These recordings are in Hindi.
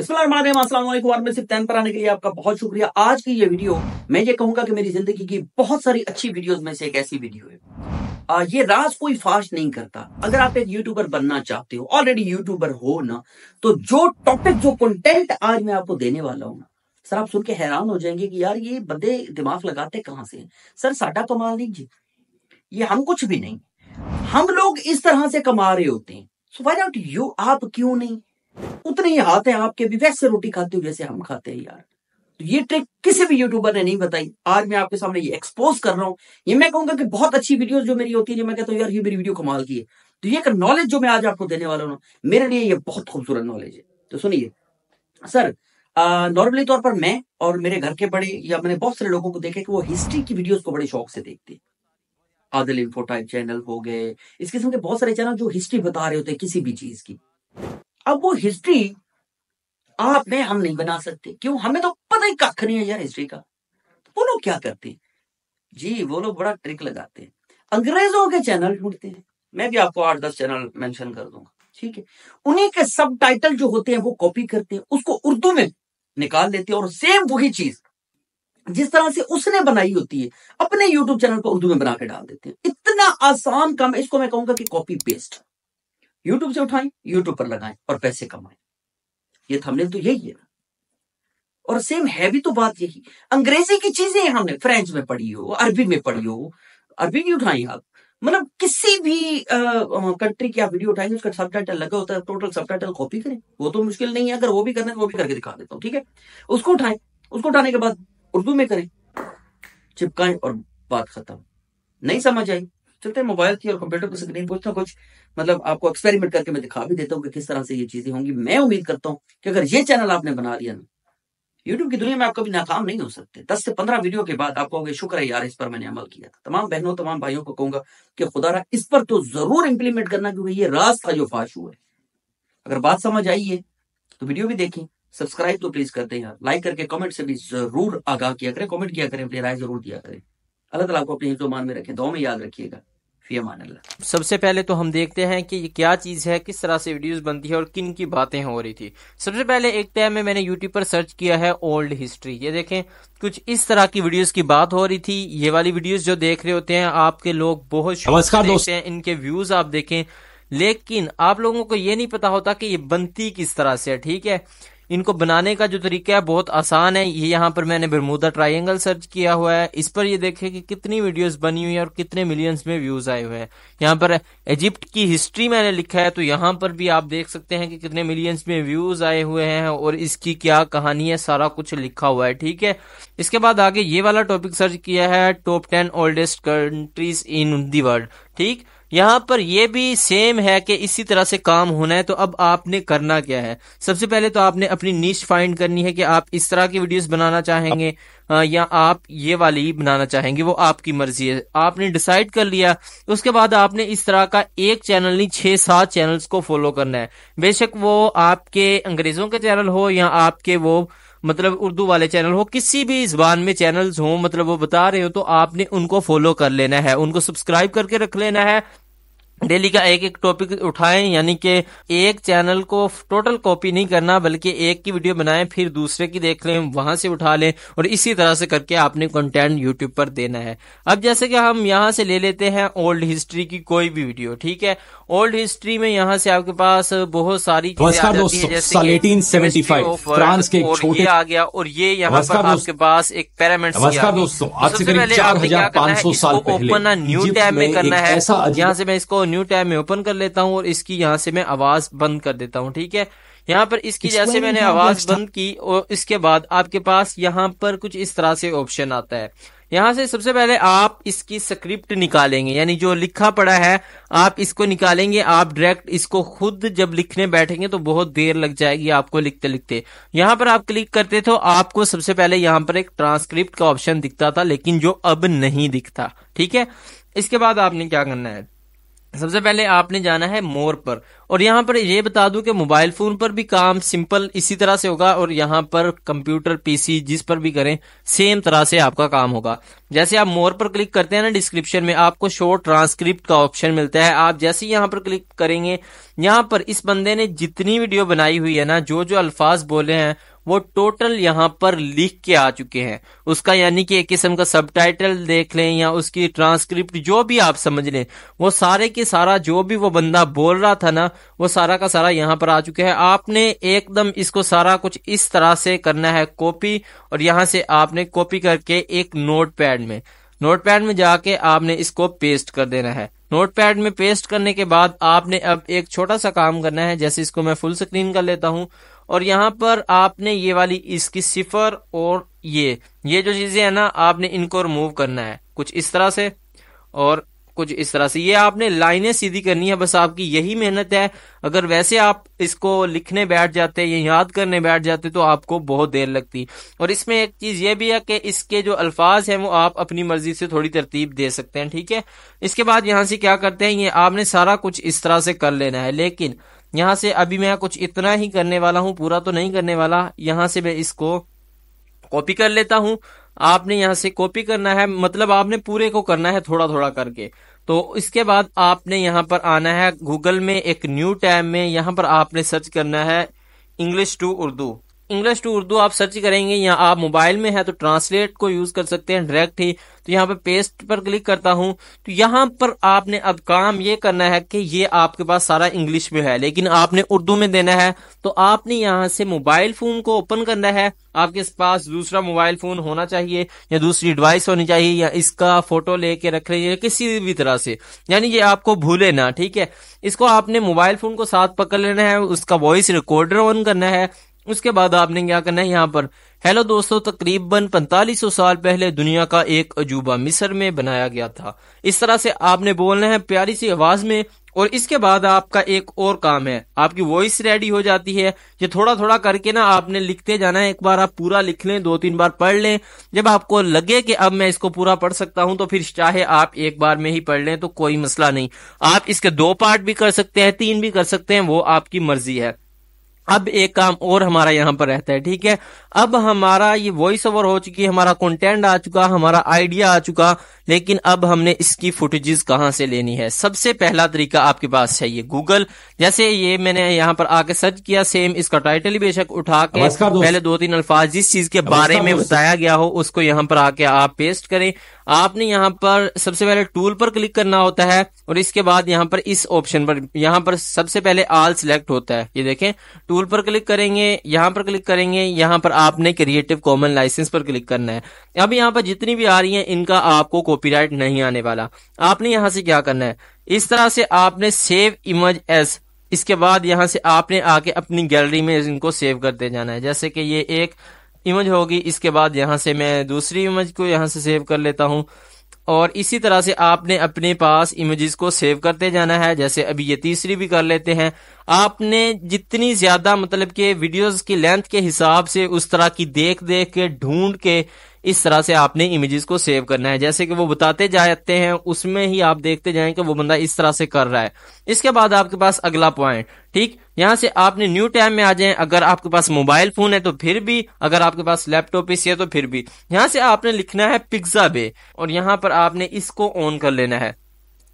बिस्मिल्लाम के लिए आपका बहुत शुक्रिया आज की ये वीडियो मैं ये कहूंगा कि मेरी जिंदगी की बहुत सारी अच्छी वीडियोस में से एक ऐसी वीडियो है आ, ये राज कोई फाश नहीं करता अगर आप एक यूट्यूबर बनना चाहते हो ऑलरेडी यूट्यूबर हो ना तो जो टॉपिक जो कंटेंट आज मैं आपको देने वाला हूँ सर आप सुन के हैरान हो जाएंगे कि यार ये बंदे दिमाग लगाते कहाँ से सर साडा कमा तो लीजिए ये हम कुछ भी नहीं हम लोग इस तरह से कमा रहे होते हैं सो वाई आउट यू आप क्यों नहीं उतने ही हाथ है आपके भी वैसे रोटी खाते हो जैसे हम खाते हैं यार तो ये ट्रिक किसी भी यूट्यूबर ने नहीं बताई आज मैं आपके सामने ये एक्सपोज कर रहा हूं ये मैं कहूंगा कि बहुत अच्छी वीडियोस जो मेरी होती है मैं कहता हूँ यार ये मेरी वीडियो कमाल की है तो ये एक नॉलेज जो मैं आज आपको देने वाला हूँ मेरे लिए ये बहुत खूबसूरत नॉलेज है तो सुनिए सर नॉर्मली तौर पर मैं और मेरे घर के बड़े या मैंने बहुत सारे लोगों को देखा कि वो हिस्ट्री की वीडियोस को बड़े शौक से देखते हैं आदल इन्फो टाइप चैनल हो गए इस किस्म के बहुत सारे चैनल जो हिस्ट्री बता रहे होते हैं किसी भी चीज की अब वो हिस्ट्री आप में हम नहीं बना सकते क्यों हमें तो पता ही कख नहीं है यार हिस्ट्री का तो वो लोग क्या करते जी वो लोग बड़ा ट्रिक लगाते हैं अंग्रेजों के चैनल ढूंढते हैं मैं भी आपको आठ दस चैनल मेंशन कर दूंगा ठीक है उन्हीं के सब टाइटल जो होते हैं वो कॉपी करते हैं उसको उर्दू में निकाल देते हैं और सेम वही चीज जिस तरह से उसने बनाई होती है अपने यूट्यूब चैनल पर उर्दू में बना के डाल देते हैं इतना आसान काम इसको मैं कहूंगा कि कॉपी पेस्ट यूट्यूब से उठाएं यूट्यूब पर लगाएं और पैसे कमाएं ये थंबनेल तो यही है और सेम है भी तो बात यही अंग्रेजी की चीजें हमने फ्रेंच में पढ़ी हो अरबी में पढ़ी हो अरबी नहीं उठाई आप मतलब किसी भी कंट्री की आप वीडियो उठाएंगे उसका सब टाइटल लगा होता है टोटल सब टाइटल कॉपी करें वो तो मुश्किल नहीं है अगर वो भी करना है तो वो भी करके दिखा देता हूँ ठीक है उसको उठाए उसको उठाने के बाद उर्दू में करें चिपकाएं और बात खत्म नहीं समझ आई चलते हैं मोबाइल की और कंप्यूटर की स्क्रीन कुछ ना कुछ मतलब आपको एक्सपेरिमेंट करके मैं दिखा भी देता हूँ कि किस तरह से ये चीजें होंगी मैं उम्मीद करता हूँ कि अगर ये चैनल आपने बना लिया ना यूट्यूब की दुनिया में आप कभी नाकाम नहीं हो सकते दस से पंद्रह वीडियो के बाद आप कहोगे शुक्र है यार इस पर मैंने अमल किया था तमाम बहनों तमाम भाइयों को कहूंगा कि खुदा रहा इस पर तो जरूर इंप्लीमेंट करना क्योंकि ये रास था जो फाश हुआ है अगर बात समझ आई है तो वीडियो भी देखें सब्सक्राइब तो प्लीज करते हैं यार लाइक करके कमेंट से भी जरूर आगाह किया करें कमेंट किया करें अपनी राय जरूर दिया करें अल्लाह तला आपको अपने हिफ्जमान में रखें दो में याद रखिएगा सबसे पहले तो हम देखते हैं कि ये क्या चीज़ है किस तरह से वीडियोस बनती है और किन की बातें हो रही थी सबसे पहले एक टाइम में मैंने यूट्यूब पर सर्च किया है ओल्ड हिस्ट्री ये देखें कुछ इस तरह की वीडियोस की बात हो रही थी ये वाली वीडियोस जो देख रहे होते हैं आपके लोग बहुत देखते हैं इनके व्यूज आप देखें लेकिन आप लोगों को ये नहीं पता होता कि ये बनती किस तरह से है ठीक है इनको बनाने का जो तरीका है बहुत आसान है ये यहाँ पर मैंने बरमूदा ट्राइंगल सर्च किया हुआ है इस पर ये देखें कि कितनी वीडियोस बनी हुई है और कितने मिलियंस में व्यूज आए हुए हैं यहाँ पर इजिप्ट की हिस्ट्री मैंने लिखा है तो यहाँ पर भी आप देख सकते हैं कि कितने मिलियंस में व्यूज आए हुए हैं और इसकी क्या कहानी है सारा कुछ लिखा हुआ है ठीक है इसके बाद आगे ये वाला टॉपिक सर्च किया है top ten oldest countries in the world ठीक यहाँ पर यह भी सेम है कि इसी तरह से काम होना है तो अब आपने करना क्या है सबसे पहले तो आपने अपनी नीच फाइंड करनी है कि आप इस तरह की वीडियोस बनाना चाहेंगे या आप ये वाली बनाना चाहेंगे वो आपकी मर्जी है आपने डिसाइड कर लिया उसके बाद आपने इस तरह का एक चैनल नहीं छह सात चैनल्स को फॉलो करना है बेशक वो आपके अंग्रेजों के चैनल हो या आपके वो मतलब उर्दू वाले चैनल हो किसी भी जबान में चैनल्स हो मतलब वो बता रहे हो तो आपने उनको फॉलो कर लेना है उनको सब्सक्राइब करके रख लेना है डेली का एक एक टॉपिक उठाएं यानी कि एक चैनल को टोटल कॉपी नहीं करना बल्कि एक की वीडियो बनाएं फिर दूसरे की देख लें वहां से उठा लें और इसी तरह से करके आपने कंटेंट यूट्यूब पर देना है अब जैसे कि हम यहां से ले लेते हैं ओल्ड हिस्ट्री की कोई भी वीडियो ठीक है ओल्ड हिस्ट्री में यहाँ से आपके पास बहुत सारी फ्रांस के छोटे आ गया और ये यहाँ पर आपके पास एक पैरामेंट दोस्तों ओपन न्यू टैब में करना है यहाँ से मैं इसको न्यू टैब में ओपन कर लेता हूँ और इसकी यहाँ से मैं आवाज बंद कर देता हूँ ठीक है यहाँ पर इसकी जैसे मैंने आवाज बंद की और इसके बाद आपके पास यहाँ पर कुछ इस तरह से ऑप्शन आता है यहाँ से सबसे पहले आप इसकी स्क्रिप्ट निकालेंगे यानी जो लिखा पड़ा है आप इसको निकालेंगे आप डायरेक्ट इसको खुद जब लिखने बैठेंगे तो बहुत देर लग जाएगी आपको लिखते लिखते यहाँ पर आप क्लिक करते तो आपको सबसे पहले यहाँ पर एक ट्रांसक्रिप्ट का ऑप्शन दिखता था लेकिन जो अब नहीं दिखता ठीक है इसके बाद आपने क्या करना है सबसे पहले आपने जाना है मोर पर और यहाँ पर ये बता दूं कि मोबाइल फोन पर भी काम सिंपल इसी तरह से होगा और यहाँ पर कंप्यूटर पीसी जिस पर भी करें सेम तरह से आपका काम होगा जैसे आप मोर पर क्लिक करते हैं ना डिस्क्रिप्शन में आपको शॉर्ट ट्रांसक्रिप्ट का ऑप्शन मिलता है आप जैसे यहाँ पर क्लिक करेंगे यहाँ पर इस बंदे ने जितनी वीडियो बनाई हुई है ना जो जो अल्फाज बोले हैं वो टोटल यहाँ पर लिख के आ चुके हैं उसका यानी कि एक किस्म का सब देख लें या उसकी ट्रांसक्रिप्ट जो भी आप समझ लें वो सारे के सारा जो भी वो बंदा बोल रहा था ना वो सारा का सारा यहाँ पर आ चुके हैं आपने एकदम इसको सारा कुछ इस तरह से करना है कॉपी और यहाँ से आपने कॉपी करके एक नोट पैड में नोट पैड में जाके आपने इसको पेस्ट कर देना है नोट पैड में पेस्ट करने के बाद आपने अब एक छोटा सा काम करना है जैसे इसको मैं फुल स्क्रीन कर लेता हूँ और यहाँ पर आपने ये वाली इसकी सिफर और ये ये जो चीज़ें है ना आपने इनको रिमूव करना है कुछ इस तरह से और कुछ इस तरह से ये आपने लाइनें सीधी करनी है बस आपकी यही मेहनत है अगर वैसे आप इसको लिखने बैठ जाते या याद करने बैठ जाते तो आपको बहुत देर लगती और इसमें एक चीज ये भी है कि इसके जो अल्फाज हैं वो आप अपनी मर्जी से थोड़ी तरतीब दे सकते हैं ठीक है इसके बाद यहां से क्या करते हैं ये आपने सारा कुछ इस तरह से कर लेना है लेकिन यहाँ से अभी मैं कुछ इतना ही करने वाला हूँ पूरा तो नहीं करने वाला यहां से मैं इसको कॉपी कर लेता हूं आपने यहाँ से कॉपी करना है मतलब आपने पूरे को करना है थोड़ा थोड़ा करके तो इसके बाद आपने यहाँ पर आना है गूगल में एक न्यू टैब में यहाँ पर आपने सर्च करना है English to Urdu English to Urdu आप सर्च करेंगे या आप मोबाइल में है तो ट्रांसलेट को यूज कर सकते हैं डायरेक्ट ही तो यहाँ पे पेस्ट पर क्लिक करता हूँ तो यहाँ पर आपने अब काम ये करना है कि ये आपके पास सारा इंग्लिश में है लेकिन आपने उर्दू में देना है तो आपने यहाँ से मोबाइल फोन को ओपन करना है आपके पास दूसरा मोबाइल फोन होना चाहिए या दूसरी डिवाइस होनी चाहिए या इसका फोटो लेके रख रही किसी भी तरह से यानी ये आपको भूले ना ठीक है इसको आपने मोबाइल फोन को साथ पकड़ लेना है उसका वॉइस रिकॉर्डर ऑन करना है उसके बाद आपने क्या करना है यहाँ पर हेलो दोस्तों तकरीबन 4500 साल पहले दुनिया का एक अजूबा मिस्र में बनाया गया था इस तरह से आपने बोलना है प्यारी सी आवाज में और इसके बाद आपका एक और काम है आपकी वॉइस रेडी हो जाती है ये थोड़ा थोड़ा करके ना आपने लिखते जाना है एक बार आप पूरा लिख लें दो तीन बार पढ़ लें जब आपको लगे कि अब मैं इसको पूरा पढ़ सकता हूं तो फिर चाहे आप एक बार में ही पढ़ लें तो कोई मसला नहीं आप इसके दो पार्ट भी कर सकते हैं तीन भी कर सकते हैं वो आपकी मर्जी है अब एक काम और हमारा यहाँ पर रहता है ठीक है अब हमारा ये वॉइस ओवर हो चुकी है हमारा कंटेंट आ चुका हमारा आइडिया आ चुका लेकिन अब हमने इसकी फुटेजेस कहाँ से लेनी है सबसे पहला तरीका आपके पास है ये गूगल जैसे ये मैंने यहाँ पर आके सर्च किया सेम इसका टाइटल ही बेशक उठा के पहले दो तीन अल्फाज जिस चीज के बारे में बताया गया हो उसको यहाँ पर आके आप पेस्ट करें आपने यहाँ पर सबसे पहले टूल पर क्लिक करना होता है और इसके बाद यहाँ पर इस ऑप्शन पर यहाँ पर सबसे पहले आल सिलेक्ट होता है ये देखें टूल टूल पर क्लिक करेंगे यहाँ पर क्लिक करेंगे यहाँ पर आपने क्रिएटिव कॉमन लाइसेंस पर क्लिक करना है अब यहाँ पर जितनी भी आ रही हैं इनका आपको कॉपीराइट नहीं आने वाला आपने यहाँ से क्या करना है इस तरह से आपने सेव इमेज एस इसके बाद यहाँ से आपने आके अपनी गैलरी में इनको सेव करते जाना है जैसे कि ये एक इमेज होगी इसके बाद यहाँ से मैं दूसरी इमेज को यहाँ से सेव कर लेता हूँ और इसी तरह से आपने अपने पास इमेजेस को सेव करते जाना है जैसे अभी ये तीसरी भी कर लेते हैं आपने जितनी ज्यादा मतलब के वीडियोस की लेंथ के हिसाब से उस तरह की देख देख के ढूंढ के इस तरह से आपने इमेजेस को सेव करना है जैसे कि वो बताते जाते हैं उसमें ही आप देखते जाएं कि वो बंदा इस तरह से कर रहा है इसके बाद आपके पास अगला पॉइंट ठीक यहाँ से आपने न्यू टाइम में आ जाए अगर आपके पास मोबाइल फोन है तो फिर भी अगर आपके पास लैपटॉप है तो फिर भी यहाँ से आपने लिखना है पिज्जा बे और यहाँ पर आपने इसको ऑन कर लेना है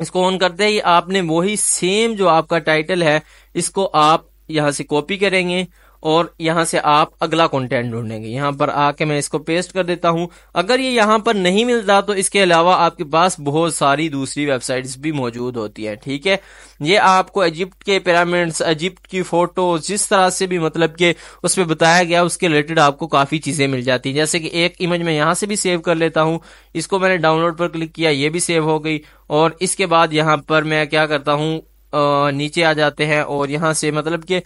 इसको ऑन करते ही आपने वही सेम जो आपका टाइटल है इसको आप यहाँ से कॉपी करेंगे और यहां से आप अगला कंटेंट ढूंढेंगे यहां पर आके मैं इसको पेस्ट कर देता हूं अगर ये यहां पर नहीं मिलता तो इसके अलावा आपके पास बहुत सारी दूसरी वेबसाइट्स भी मौजूद होती है ठीक है ये आपको इजिप्ट के पिरामिड्स इजिप्ट की फोटो जिस तरह से भी मतलब के उसमें बताया गया उसके रिलेटेड आपको काफी चीजें मिल जाती है जैसे कि एक इमेज मैं यहां से भी सेव कर लेता हूँ इसको मैंने डाउनलोड पर क्लिक किया ये भी सेव हो गई और इसके बाद यहां पर मैं क्या करता हूँ नीचे आ जाते हैं और यहाँ से मतलब कि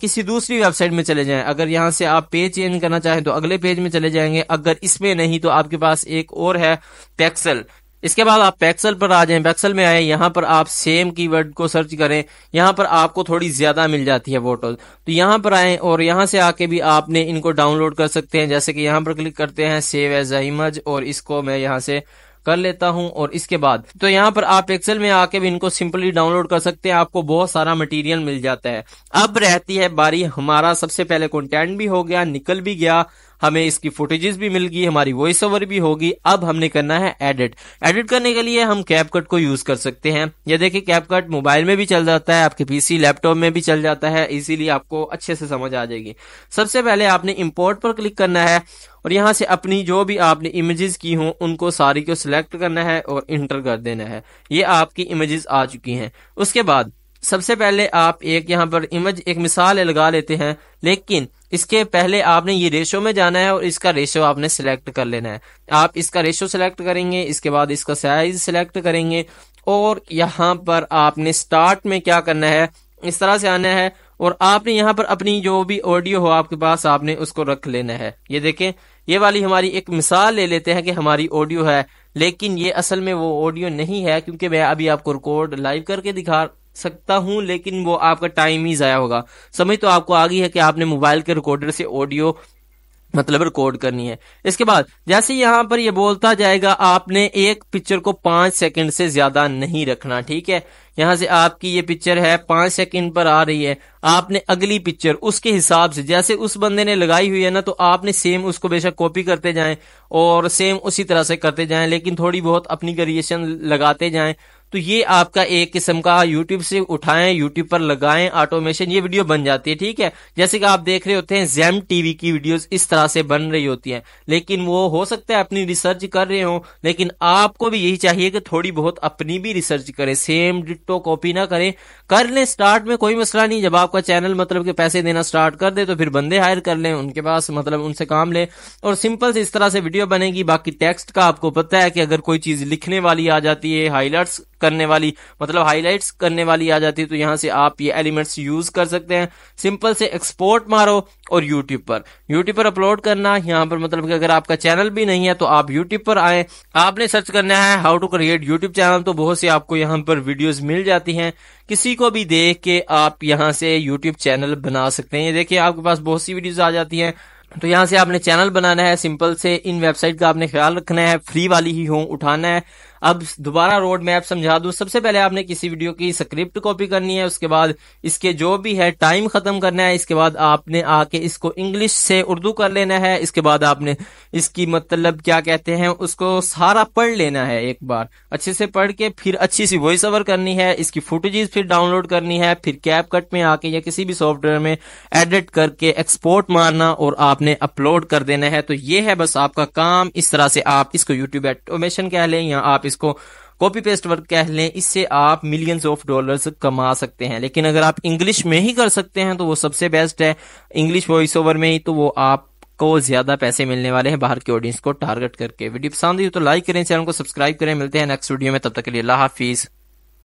किसी दूसरी वेबसाइट में चले जाएं अगर यहाँ से आप पेज चेंज करना चाहें तो अगले पेज में चले जाएंगे अगर इसमें नहीं तो आपके पास एक और है पैक्सल इसके बाद आप पैक्सल पर आ जाएं पैक्सल में आए यहाँ पर आप सेम कीवर्ड को सर्च करें यहाँ पर आपको थोड़ी ज्यादा मिल जाती है फोटोज तो यहाँ पर आए और यहाँ से आके भी आपने इनको डाउनलोड कर सकते हैं जैसे कि यहाँ पर क्लिक करते हैं सेव एज इमेज और इसको मैं यहाँ से कर लेता हूं और इसके बाद तो यहाँ पर आप एक्सेल में आके भी इनको सिंपली डाउनलोड कर सकते हैं आपको बहुत सारा मटेरियल मिल जाता है अब रहती है बारी हमारा सबसे पहले कंटेंट भी हो गया निकल भी गया हमें इसकी फुटेजेस भी मिल गई हमारी वॉइस ओवर भी होगी अब हमने करना है एडिट एडिट करने के लिए हम कैप कट को यूज कर सकते हैं ये देखिए कैप कट मोबाइल में भी चल जाता है आपके पीसी लैपटॉप में भी चल जाता है इसीलिए आपको अच्छे से समझ आ जाएगी सबसे पहले आपने इम्पोर्ट पर क्लिक करना है और यहाँ से अपनी जो भी आपने इमेजेस की हो उनको सारी को सिलेक्ट करना है और इंटर कर देना है ये आपकी इमेजेस आ चुकी हैं उसके बाद सबसे पहले आप एक यहाँ पर इमेज एक मिसाल लगा लेते हैं लेकिन इसके पहले आपने ये रेशो में जाना है और इसका रेशो आपने सिलेक्ट कर लेना है आप इसका रेशो सिलेक्ट करेंगे इसके बाद इसका साइज सिलेक्ट करेंगे और यहाँ पर आपने स्टार्ट में क्या करना है इस तरह से आना है और आपने यहाँ पर अपनी जो भी ऑडियो हो आपके पास आपने उसको रख लेना है ये देखें ये वाली हमारी एक मिसाल ले लेते हैं कि हमारी ऑडियो है लेकिन ये असल में वो ऑडियो नहीं है क्योंकि मैं अभी आपको रिकॉर्ड लाइव करके दिखा सकता हूं लेकिन वो आपका टाइम ही ज़ाया होगा समझ तो आपको आ गई है कि आपने मोबाइल के रिकॉर्डर से ऑडियो मतलब रिकॉर्ड करनी है इसके बाद जैसे यहाँ पर ये बोलता जाएगा आपने एक पिक्चर को पांच सेकंड से ज्यादा नहीं रखना ठीक है यहां से आपकी ये पिक्चर है पांच सेकंड पर आ रही है आपने अगली पिक्चर उसके हिसाब से जैसे उस बंदे ने लगाई हुई है ना तो आपने सेम उसको बेशक कॉपी करते जाएं और सेम उसी तरह से करते जाएं लेकिन थोड़ी बहुत अपनी क्रिएशन लगाते जाएं तो ये आपका एक किस्म का यूट्यूब से उठाएं यूट्यूब पर लगाएं ऑटोमेशन ये वीडियो बन जाती है ठीक है जैसे कि आप देख रहे होते हैं जैम टीवी की वीडियोस इस तरह से बन रही होती हैं लेकिन वो हो सकता है अपनी रिसर्च कर रहे हो लेकिन आपको भी यही चाहिए कि थोड़ी बहुत अपनी भी रिसर्च करें सेम डिटो कॉपी ना करें कर लें स्टार्ट में कोई मसला नहीं जब आपका चैनल मतलब के पैसे देना स्टार्ट कर दे तो फिर बंदे हायर कर लें उनके पास मतलब उनसे काम लें और सिंपल से इस तरह से वीडियो बनेगी बाकी टेक्स्ट का आपको पता है कि अगर कोई चीज लिखने वाली आ जाती है हाईलाइट्स करने वाली मतलब हाईलाइट करने वाली आ जाती है तो यहाँ से आप ये एलिमेंट्स यूज कर सकते हैं सिंपल से एक्सपोर्ट मारो और यूट्यूब पर यूट्यूब पर अपलोड करना यहाँ पर मतलब कि अगर आपका चैनल भी नहीं है तो आप यूट्यूब पर आए आपने सर्च करना है how to create YouTube channel तो बहुत सी आपको यहाँ पर वीडियोज मिल जाती है किसी को भी देख के आप यहाँ से यूट्यूब चैनल बना सकते हैं देखिए आपके पास बहुत सी वीडियोज आ जाती है तो यहाँ से आपने चैनल बनाना है सिंपल से इन वेबसाइट का आपने ख्याल रखना है फ्री वाली ही हो उठाना है अब दोबारा रोड मैप समझा दूं सबसे पहले आपने किसी वीडियो की स्क्रिप्ट कॉपी करनी है उसके बाद इसके जो भी है टाइम खत्म करना है इसके बाद आपने आके इसको इंग्लिश से उर्दू कर लेना है इसके बाद आपने इसकी मतलब क्या कहते हैं उसको सारा पढ़ लेना है एक बार अच्छे से पढ़ के फिर अच्छी सी वॉइस ओवर करनी है इसकी फुटेजेस फिर डाउनलोड करनी है फिर कैप कट में आके या किसी भी सॉफ्टवेयर में एडिट करके एक्सपोर्ट मारना और आपने अपलोड कर देना है तो ये है बस आपका काम इस तरह से आप इसको यूट्यूब एटोमेशन कह लें या आप इसको कॉपी पेस्ट वर्क कह लें इससे आप मिलियंस ऑफ डॉलर्स कमा सकते हैं लेकिन अगर आप इंग्लिश में ही कर सकते हैं तो वो सबसे बेस्ट है इंग्लिश वॉइस ओवर में ही तो वो आप को ज्यादा पैसे मिलने वाले हैं बाहर के ऑडियंस को टारगेट करके वीडियो पसंद हुई तो लाइक करें चैनल को सब्सक्राइब करें मिलते हैं नेक्स्ट वीडियो में तब तक के लिए अल्लाह हाफिज़